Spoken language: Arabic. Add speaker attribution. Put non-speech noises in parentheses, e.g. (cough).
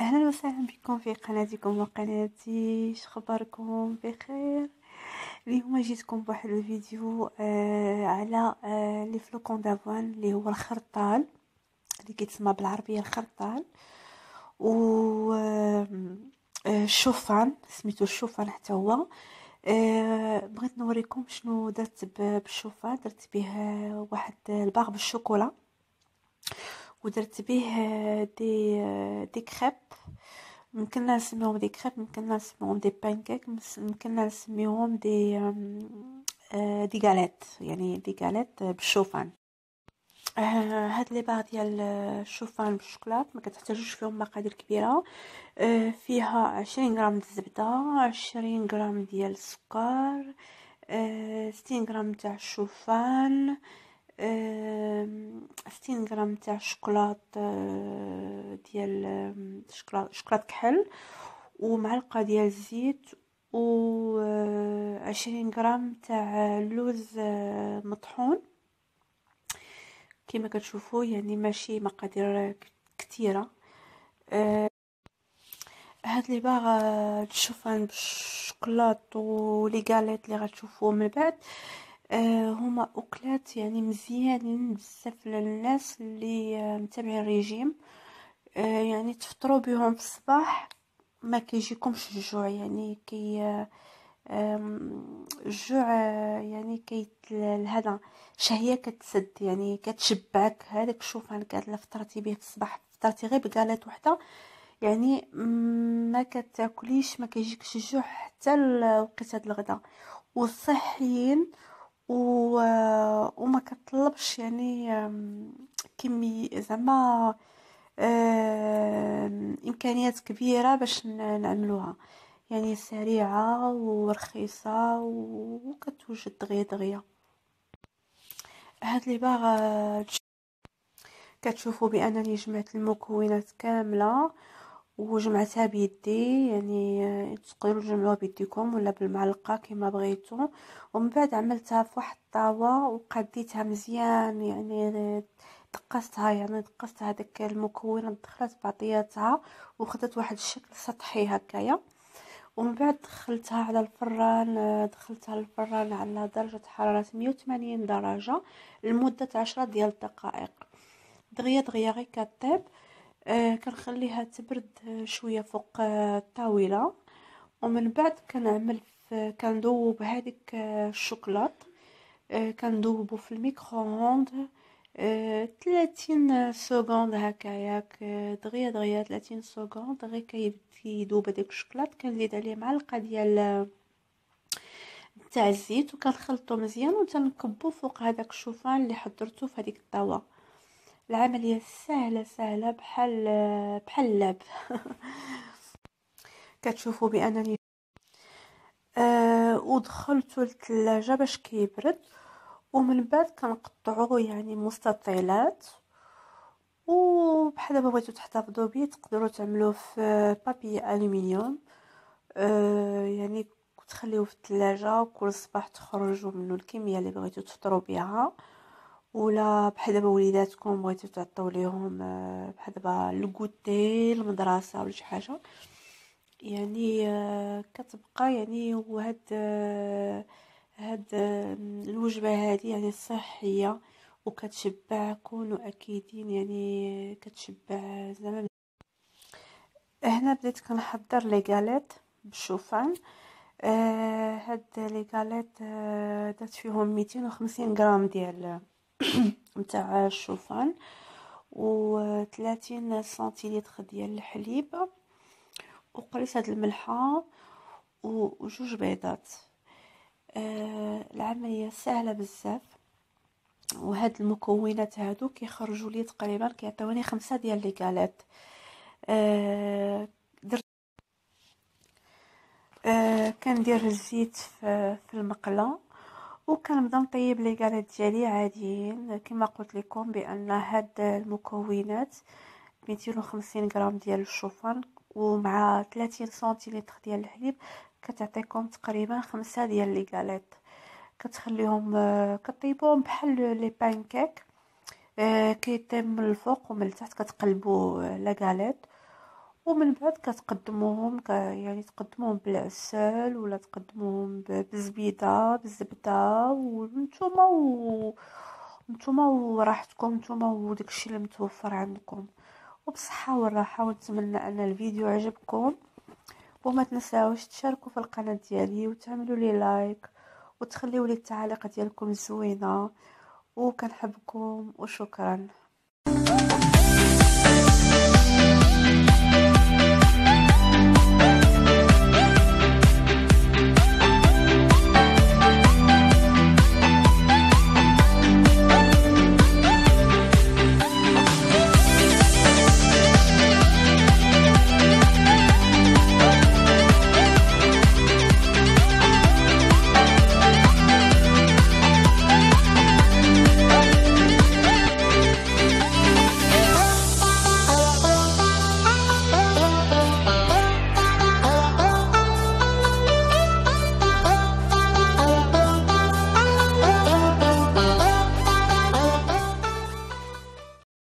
Speaker 1: اهلا وسهلا بكم في قناتكم وقناتي شخباركم بخير اليوم جيتكم بواحد الفيديو آه على آه لي فلوكون دافوان اللي هو الخرطال اللي كيتسمى بالعربيه الخرطال و آه الشوفان سميتو الشوفان حتى هو آه بغيت نوريكم شنو درت بالشوفان درت به آه، واحد آه، الباغ بالشوكولا ودرت به دي دي كريب يمكننا نسميهم دي كريب يمكننا نسميهم دي بانكيك يمكننا نسميهم دي آه، دي غاليت يعني دي غاليت بالشوفان آه، هاد لي بار ديال الشوفان بالشوكولات ما كتحتاجوش فيهم مقادير كبيره آه، فيها عشرين غرام الزبده عشرين غرام ديال السكر 60 ستين غرام تاع الشوفان ستين غرام تاع شوكولاط آه، ديال شكلاط كحل ومعلقه ديال الزيت و آه، عشرين غرام تاع اللوز آه، مطحون كما كتشوفوا يعني ماشي مقادير كثيره هاد لي باغ الشوفان بالشوكولاط لي غاليت اللي غتشوفوهم من بعد آه، هما اكلات يعني مزيانين بزاف للناس اللي آه، متابعين الريجيم آه، يعني تفطروا بهم في الصباح ما كيجيكمش الجوع يعني كي الجوع يعني كي هذا شهيه كتسد يعني كتشبعك هذاك الشوفان كاد فطرتي به في الصباح فطرتي غير بكالات وحده يعني ما كتاكليش ما كيجيكش الجوع حتى لوقيته الغداء والصحيين آه و... وما كطلبش يعني كمي زعما امكانيات كبيره باش نعملوها يعني سريعه ورخيصه وكتوجد دغيا دغيا هاد لي باغ آه، كتشوفوا بانني جمعت المكونات كامله وجمعتها بيدي يعني آه، تقدروا تجمعوها بيديكم ولا بالمعلقه كما بغيتو ومن بعد عملتها في واحد الطاوه وقديتها مزيان يعني آه، دقستها يعني دقست هذاك المكونات دخلت بعضياتها وخدت واحد الشكل سطحي هكايا ومن بعد دخلتها على الفران آه، دخلتها الفران على درجه حراره 180 درجه لمده 10 ديال الدقائق دغيا دغيا غير كطيب آه، كنخليها تبرد آه، شويه فوق آه، الطاوله ومن بعد كنعمل كندوب هذيك الشوكولاط كندوبو في الميكرووند 30 سكوند هكاياك دغيا دغيا 30 سكوند غير كيبدا يذوب هذاك الشوكولاط كنزيد عليه معلقه ديال تاع الزيت وكنخلطو مزيان وتنكبو فوق هذاك الشوفان اللي حضرته في هذيك الطاوه العملية سهلة سهلة بحال بحال لعب (laughs) كتشوفوا بانني آه ودخلت للثلاجة باش كيبرد ومن بعد كنقطعوه يعني مستطيلات وبحال ما بغيتو تحتفظوا به تقدروا تعملوه في بابي الومنيوم آه يعني تخليوه في الثلاجة وكل صباح تخرجوا منه الكميه اللي بغيتو تفطروا بها ولا بحال دابا وليداتكم بغيتو تعطيو ليهم آه، بحال دابا الكوتي المدرسه ولا شي حاجه يعني آه، كتبقى يعني هو هاد آه، هاد الوجبه هذه يعني صحيه وكتشبع كونوا اكيدين يعني كتشبع زعما هنا بديت كنحضر لي غاليت بالشوفان آه هاد لي غاليت درت فيهم 250 غرام ديال (coughs) نتاع الشوفان و 30 سنتيلتر ديال الحليب وقريصه الملحه وجوج بيضات آه العمليه سهله بزاف وهاد المكونات هادو كيخرجوا لي تقريبا كيعطيوني خمسة ديال لي كالات آه درت آه كندير الزيت في, في المقله وكنبدا نطيب لي كرات ديالي عاديين كما قلت لكم بان هاد المكونات 250 غرام ديال الشوفان ومع 30 سنتيمتر ديال الحليب كتعطيكم تقريبا خمسة ديال لي غاليط كتخليهم كطيبوهم بحال لي بانكيك آه، كيتم من الفوق ومن التحت كتقلبوا آه، لا غاليط ومن بعد كتقدموهم ك... يعني تقدموهم بالعسل ولا تقدموهم بالزبيده بالزبده ونتوما و نتوما وراحتكم نتوما وداكشي اللي متوفر عندكم وبصحه والراحه ونتمنى ان الفيديو عجبكم وما تنساوش تشاركوا في القناه ديالي وتعملوا لي لايك وتخليوا لي التعليق ديالكم زوينة وكنحبكم وشكرا